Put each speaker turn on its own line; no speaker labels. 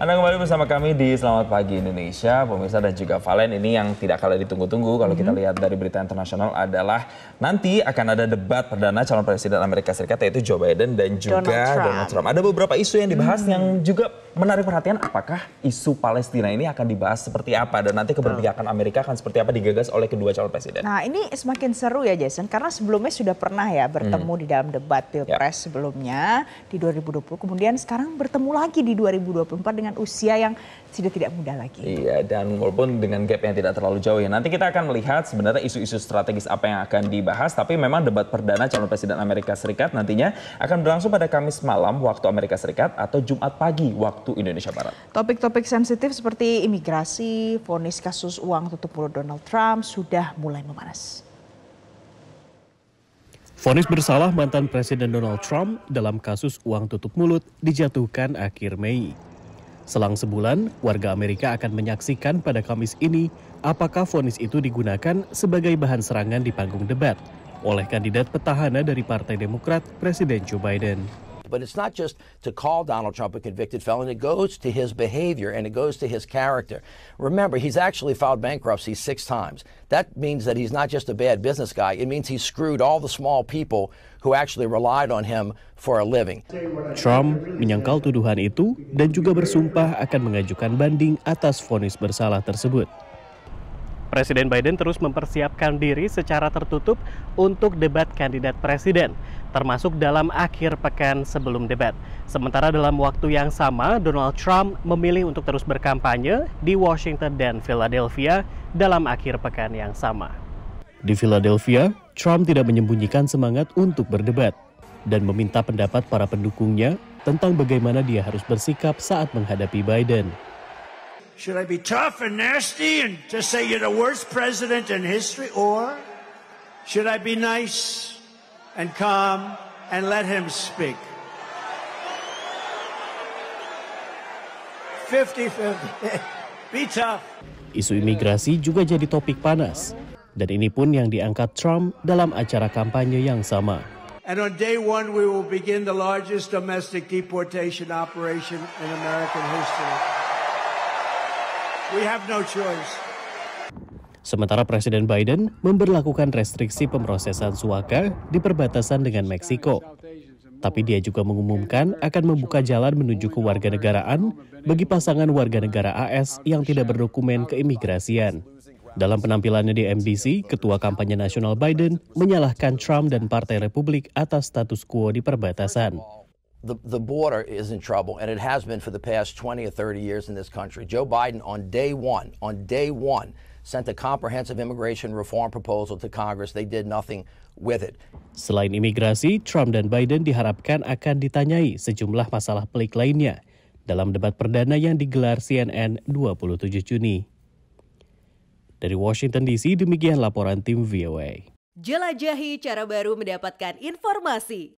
Anda kembali bersama kami di Selamat Pagi Indonesia, pemirsa dan juga Valen. Ini yang tidak kalah ditunggu-tunggu kalau kita mm-hmm. lihat dari berita internasional adalah nanti akan ada debat perdana calon presiden Amerika Serikat yaitu Joe Biden dan juga Donald Trump. Donald Trump. Ada beberapa isu yang dibahas -hmm. yang juga menarik perhatian apakah isu Palestina ini akan dibahas seperti apa dan nanti keberpihakan Amerika akan seperti apa digagas oleh kedua calon presiden. Nah, ini semakin seru ya Jason karena sebelumnya sudah pernah ya bertemu hmm. di dalam debat ya. Pilpres ya. sebelumnya di 2020 kemudian sekarang bertemu lagi di 2024 dengan dengan usia yang sudah tidak muda lagi. Iya, dan walaupun dengan gap yang tidak terlalu jauh ya, nanti kita akan melihat sebenarnya isu-isu strategis apa yang akan dibahas, tapi memang debat perdana calon presiden Amerika Serikat nantinya akan berlangsung pada Kamis malam waktu Amerika Serikat atau Jumat pagi waktu Indonesia Barat. Topik-topik sensitif seperti imigrasi, vonis kasus uang tutup mulut Donald Trump sudah mulai memanas.
Fonis bersalah mantan Presiden Donald Trump dalam kasus uang tutup mulut dijatuhkan akhir Mei. Selang sebulan, warga Amerika akan menyaksikan pada Kamis ini apakah vonis itu digunakan sebagai bahan serangan di panggung debat oleh kandidat petahana dari Partai Demokrat, Presiden Joe Biden. But it's not just to call Donald Trump a convicted felon. It goes
to his behavior and it goes to his character. Remember, he's actually filed bankruptcy six times. That means that he's not just a bad business guy. It means he screwed all the small people who actually
relied on him for a living. Trump menyangkal tuduhan itu dan juga bersumpah akan mengajukan banding atas vonis bersalah tersebut. Presiden Biden terus mempersiapkan diri secara tertutup untuk debat kandidat presiden, termasuk dalam akhir pekan sebelum debat. Sementara dalam waktu yang sama, Donald Trump memilih untuk terus berkampanye di Washington dan Philadelphia dalam akhir pekan yang sama. Di Philadelphia, Trump tidak menyembunyikan semangat untuk berdebat dan meminta pendapat para pendukungnya tentang bagaimana dia harus bersikap saat menghadapi Biden.
Should I be tough and nasty and just say you're the worst president in history? Or should I be nice and calm and let him speak? 50-50. Be tough.
Isu imigrasi juga jadi topik panas. Dan ini pun yang diangkat Trump dalam acara kampanye yang sama.
And on day one, we will begin the largest domestic deportation operation in American history. We have no choice.
Sementara Presiden Biden memberlakukan restriksi pemrosesan suaka di perbatasan dengan Meksiko. Tapi dia juga mengumumkan akan membuka jalan menuju kewarganegaraan bagi pasangan warga negara AS yang tidak berdokumen keimigrasian. Dalam penampilannya di NBC, Ketua Kampanye Nasional Biden menyalahkan Trump dan Partai Republik atas status quo di perbatasan
the, the border is in trouble, and it has been for the past 20 or 30 years in this country. Joe Biden, on day one, on day one, sent a comprehensive immigration reform proposal to Congress. They did nothing with it.
Selain imigrasi, Trump dan Biden diharapkan akan ditanyai sejumlah masalah pelik lainnya dalam debat perdana yang digelar CNN 27 Juni. Dari Washington DC, demikian laporan tim VOA.
Jelajahi cara baru mendapatkan informasi.